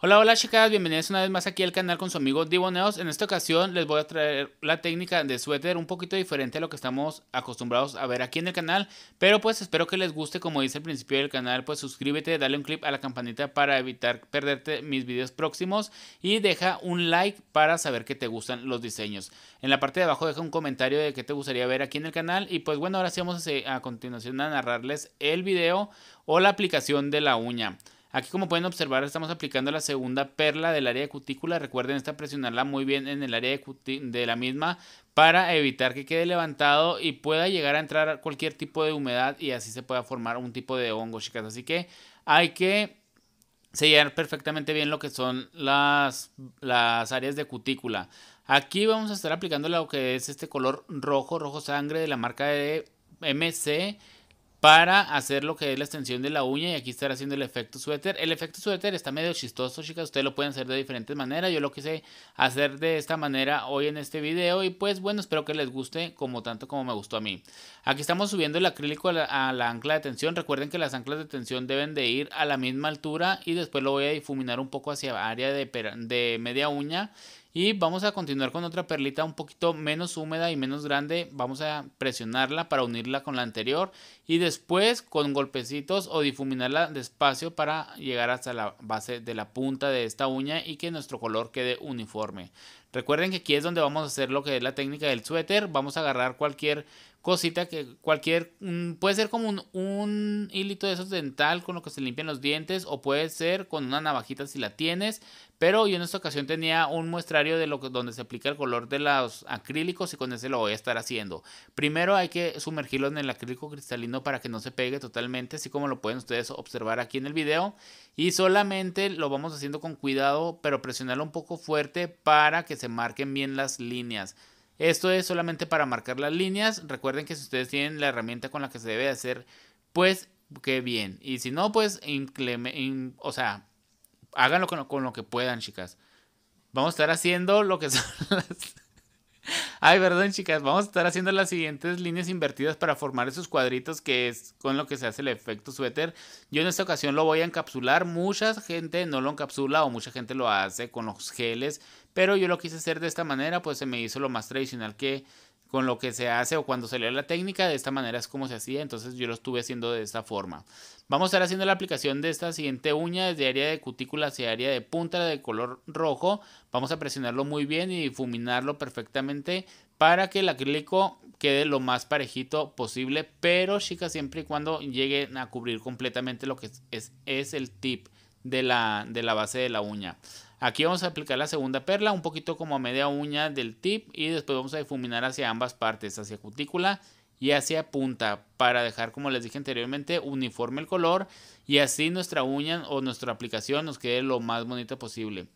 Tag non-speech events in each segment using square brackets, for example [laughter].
Hola, hola chicas, bienvenidas una vez más aquí al canal con su amigo Divoneos. En esta ocasión les voy a traer la técnica de suéter un poquito diferente a lo que estamos acostumbrados a ver aquí en el canal. Pero pues espero que les guste, como dice al principio del canal, pues suscríbete, dale un clip a la campanita para evitar perderte mis videos próximos. Y deja un like para saber que te gustan los diseños. En la parte de abajo deja un comentario de qué te gustaría ver aquí en el canal. Y pues bueno, ahora sí vamos a, a continuación a narrarles el video o la aplicación de la uña. Aquí como pueden observar estamos aplicando la segunda perla del área de cutícula. Recuerden esta presionarla muy bien en el área de, de la misma para evitar que quede levantado y pueda llegar a entrar cualquier tipo de humedad y así se pueda formar un tipo de hongo, chicas. Así que hay que sellar perfectamente bien lo que son las, las áreas de cutícula. Aquí vamos a estar aplicando lo que es este color rojo, rojo sangre de la marca de MC para hacer lo que es la extensión de la uña y aquí estar haciendo el efecto suéter. El efecto suéter está medio chistoso, chicas, ustedes lo pueden hacer de diferentes maneras. Yo lo quise hacer de esta manera hoy en este video y pues bueno, espero que les guste como tanto como me gustó a mí. Aquí estamos subiendo el acrílico a la, ancla de tensión. Recuerden que las anclas de tensión deben de ir a la misma altura y después lo voy a difuminar un poco hacia área de media uña y vamos a continuar con otra perlita un poquito menos húmeda y menos grande. Vamos a presionarla para unirla con la anterior. Y después con golpecitos o difuminarla despacio para llegar hasta la base de la punta de esta uña y que nuestro color quede uniforme. Recuerden que aquí es donde vamos a hacer lo que es la técnica del suéter. Vamos a agarrar cualquier cosita que cualquier mm, puede ser como un, hilito de esos dental con lo que se limpian los dientes o puede ser con una navajita si la tienes pero yo en esta ocasión tenía un muestrario de lo donde se aplica el color de los acrílicos y con ese lo voy a estar haciendo primero hay que sumergirlo en el acrílico cristalino para que no se pegue totalmente así como lo pueden ustedes observar aquí en el video y solamente lo vamos haciendo con cuidado pero presionarlo un poco fuerte para que se marquen bien las líneas esto es solamente para marcar las líneas. Recuerden que si ustedes tienen la herramienta con la que se debe hacer, pues qué bien. Y si no, pues, o sea, háganlo con, con, lo que puedan, chicas. Vamos a estar haciendo lo que son [laughs] las... Ay, perdón, chicas, vamos a estar haciendo las siguientes líneas invertidas para formar esos cuadritos que es con lo que se hace el efecto suéter. Yo en esta ocasión lo voy a encapsular. Mucha gente no lo encapsula o mucha gente lo hace con los geles, pero yo lo quise hacer de esta manera, pues se me hizo lo más tradicional que con lo que se hace o cuando se lee la técnica, de esta manera es como se hacía, entonces yo lo estuve haciendo de esta forma. Vamos a estar haciendo la aplicación de esta siguiente uña desde área de cutícula hacia área de punta de color rojo. Vamos a presionarlo muy bien y difuminarlo perfectamente para que el acrílico quede lo más parejito posible, pero chicas siempre y cuando lleguen a cubrir completamente lo que es, es, es el tip de la, de la base de la uña. Aquí vamos a aplicar la segunda perla, un poquito como a media uña del tip y después vamos a difuminar hacia ambas partes, hacia cutícula y hacia punta para dejar, como les dije anteriormente, uniforme el color y así nuestra uña o nuestra aplicación nos quede lo más bonita posible.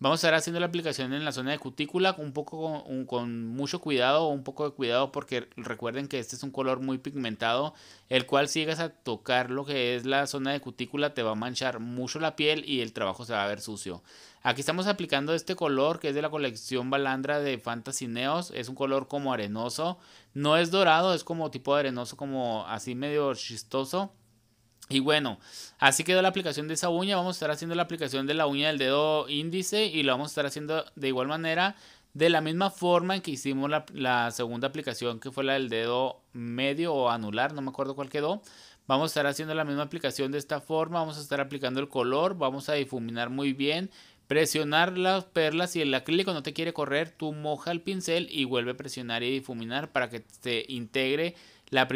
Vamos a estar haciendo la aplicación en la zona de cutícula un poco con, mucho cuidado un poco de cuidado porque recuerden que este es un color muy pigmentado el cual si llegas a tocar lo que es la zona de cutícula te va a manchar mucho la piel y el trabajo se va a ver sucio. Aquí estamos aplicando este color que es de la colección Balandra de Fantasy Neos. Es un color como arenoso. No es dorado, es como tipo de arenoso como así medio chistoso. Y bueno, así quedó la aplicación de esa uña. Vamos a estar haciendo la aplicación de la uña del dedo índice y lo vamos a estar haciendo de igual manera, de la misma forma en que hicimos la, segunda aplicación que fue la del dedo medio o anular, no me acuerdo cuál quedó. Vamos a estar haciendo la misma aplicación de esta forma, vamos a estar aplicando el color, vamos a difuminar muy bien, presionar las perlas. y el acrílico no te quiere correr, tú moja el pincel y vuelve a presionar y difuminar para que se integre la,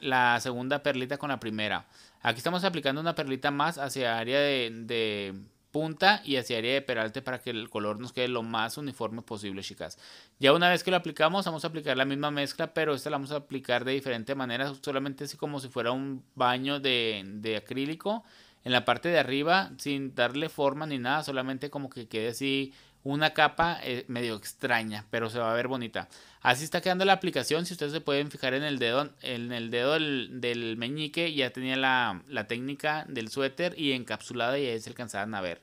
la segunda perlita con la primera. Aquí estamos aplicando una perlita más hacia área de, de punta y hacia área de peralte para que el color nos quede lo más uniforme posible, chicas. Ya una vez que lo aplicamos, vamos a aplicar la misma mezcla, pero esta la vamos a aplicar de diferente manera, solamente así como si fuera un baño de, de acrílico en la parte de arriba, sin darle forma ni nada, solamente como que quede así una capa eh, medio extraña, pero se va a ver bonita. Así está quedando la aplicación. Si ustedes se pueden fijar en el dedo, en el dedo del, meñique, ya tenía la, técnica del suéter y encapsulada y ahí se alcanzaban a ver.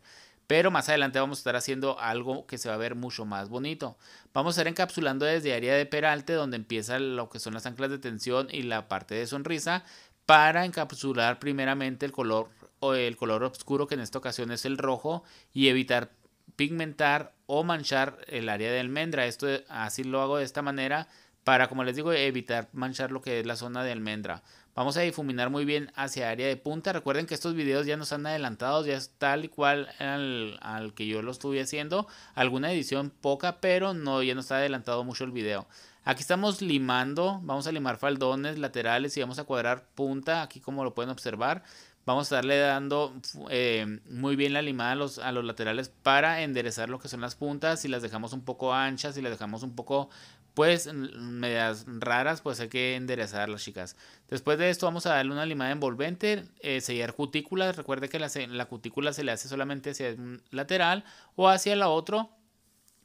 Pero más adelante vamos a estar haciendo algo que se va a ver mucho más bonito. Vamos a estar encapsulando desde área de peralte, donde empieza lo que son las anclas de tensión y la parte de sonrisa, para encapsular primeramente el color o el color oscuro, que en esta ocasión es el rojo, y evitar pigmentar o manchar el área de almendra. Esto así lo hago de esta manera para, como les digo, evitar manchar lo que es la zona de almendra. Vamos a difuminar muy bien hacia área de punta. Recuerden que estos videos ya nos han adelantado, ya es tal y cual al, al que yo lo estuve haciendo. Alguna edición poca, pero no, ya nos ha adelantado mucho el video. Aquí estamos limando, vamos a limar faldones laterales y vamos a cuadrar punta, aquí como lo pueden observar vamos a darle dando eh, muy bien la limada a los, a los laterales para enderezar lo que son las puntas. Si las dejamos un poco anchas, y las dejamos un poco, pues, medias raras, pues hay que enderezarlas, chicas. Después de esto vamos a darle una limada envolvente, eh, sellar cutículas. Recuerde que la, la, cutícula se le hace solamente hacia un lateral o hacia la otro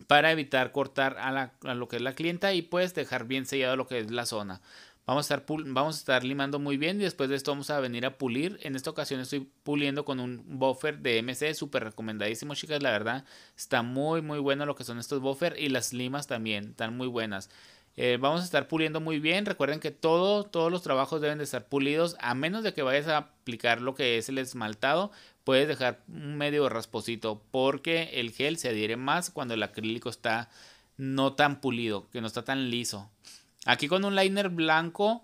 para evitar cortar a, a lo que es la clienta y pues dejar bien sellado lo que es la zona. Vamos a, estar vamos a estar limando muy bien y después de esto vamos a venir a pulir. En esta ocasión estoy puliendo con un buffer de MC, súper recomendadísimo chicas, la verdad. Está muy muy bueno lo que son estos buffers y las limas también, están muy buenas. Eh, vamos a estar puliendo muy bien. Recuerden que todo, todos los trabajos deben de estar pulidos. A menos de que vayas a aplicar lo que es el esmaltado, puedes dejar un medio rasposito. Porque el gel se adhiere más cuando el acrílico está no tan pulido, que no está tan liso. Aquí con un liner blanco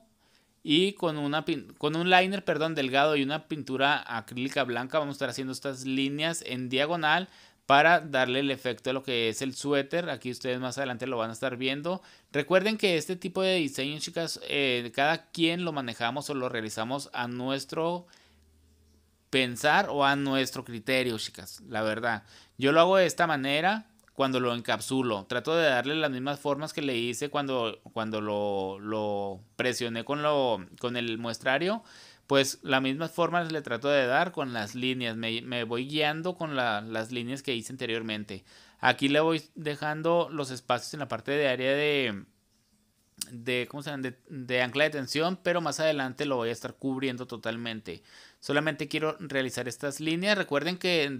y con, una, con un liner perdón, delgado y una pintura acrílica blanca vamos a estar haciendo estas líneas en diagonal para darle el efecto de lo que es el suéter. Aquí ustedes más adelante lo van a estar viendo. Recuerden que este tipo de diseño, chicas, eh, cada quien lo manejamos o lo realizamos a nuestro pensar o a nuestro criterio, chicas, la verdad. Yo lo hago de esta manera cuando lo encapsulo. Trato de darle las mismas formas que le hice cuando, cuando lo, lo presioné con, lo, con el muestrario. Pues las mismas formas le trato de dar con las líneas. Me, voy guiando con las líneas que hice anteriormente. Aquí le voy dejando los espacios en la parte de área de, de, ¿cómo se de, de ancla de tensión, pero más adelante lo voy a estar cubriendo totalmente. Solamente quiero realizar estas líneas. Recuerden que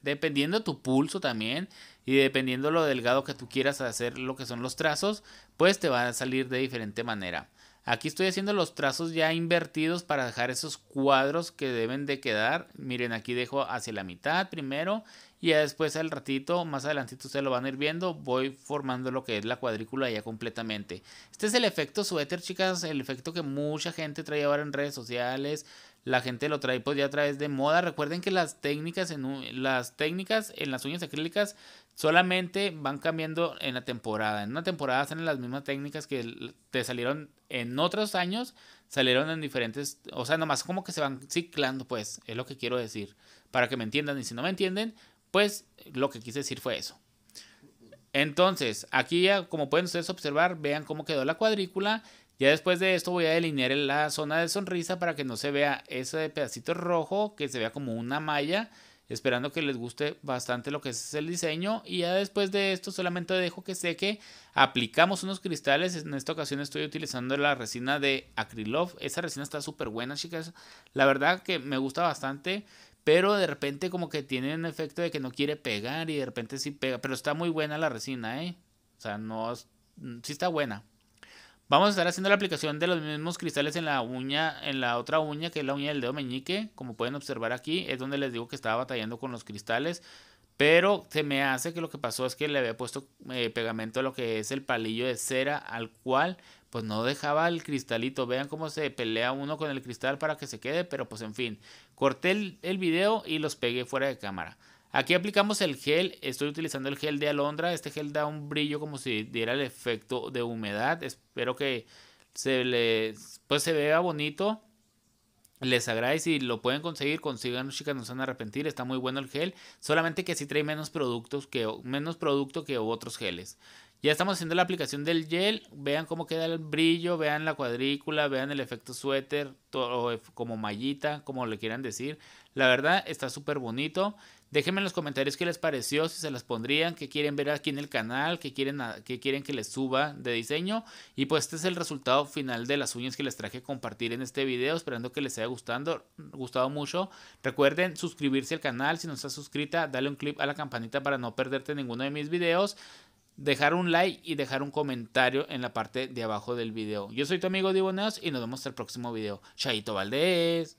dependiendo de tu pulso también y dependiendo lo delgado que tú quieras hacer lo que son los trazos, pues te va a salir de diferente manera. Aquí estoy haciendo los trazos ya invertidos para dejar esos cuadros que deben de quedar. Miren, aquí dejo hacia la mitad primero y después al ratito, más adelantito ustedes lo van a ir viendo, voy formando lo que es la cuadrícula ya completamente. Este es el efecto suéter, chicas, el efecto que mucha gente trae ahora en redes sociales, la gente lo trae pues ya a través de moda. Recuerden que las técnicas en, las técnicas en las uñas acrílicas solamente van cambiando en la temporada. En una temporada salen las mismas técnicas que te salieron en otros años, salieron en diferentes, o sea, nomás como que se van ciclando, pues, es lo que quiero decir, para que me entiendan y si no me entienden, pues lo que quise decir fue eso. Entonces, aquí ya, como pueden ustedes observar, vean cómo quedó la cuadrícula ya después de esto voy a delinear la zona de sonrisa para que no se vea ese pedacito rojo, que se vea como una malla, esperando que les guste bastante lo que es el diseño. Y ya después de esto solamente dejo que seque, aplicamos unos cristales, en esta ocasión estoy utilizando la resina de Acrylove, esa resina está súper buena chicas, la verdad que me gusta bastante pero de repente como que tiene un efecto de que no quiere pegar y de repente sí pega, pero está muy buena la resina, ¿eh? O sea, no, mm, sí está buena. Vamos a estar haciendo la aplicación de los mismos cristales en la uña, en la otra uña que es la uña del dedo meñique. Como pueden observar aquí, es donde les digo que estaba batallando con los cristales. Pero se me hace que lo que pasó es que le había puesto eh, pegamento a lo que es el palillo de cera, al cual pues no dejaba el cristalito. Vean cómo se pelea uno con el cristal para que se quede, pero pues en fin. Corté el video y los pegué fuera de cámara. Aquí aplicamos el gel, estoy utilizando el gel de alondra, este gel da un brillo como si diera el efecto de humedad, espero que se pues se vea bonito, les agrade, si lo pueden conseguir, consigan chicas, no se van a arrepentir, está muy bueno el gel, solamente que si trae menos productos que menos producto que otros geles. Ya estamos haciendo la aplicación del gel. Vean cómo queda el brillo, vean la cuadrícula, vean el efecto suéter, todo, como mallita, como le quieran decir. La verdad está súper bonito. Déjenme en los comentarios qué les pareció, si se las pondrían, qué quieren ver aquí en el canal, qué quieren, ah, quieren que les suba de diseño. Y pues este es el resultado final de las uñas que les traje a compartir en este video, esperando que les haya gustando, gustado mucho. Recuerden suscribirse al canal si no estás suscrita, dale un clip a la campanita para no perderte ninguno de mis videos dejar un like y dejar un comentario en la parte de abajo del video. Yo soy tu amigo Diboneos y nos vemos en el próximo video. Chaito Valdés.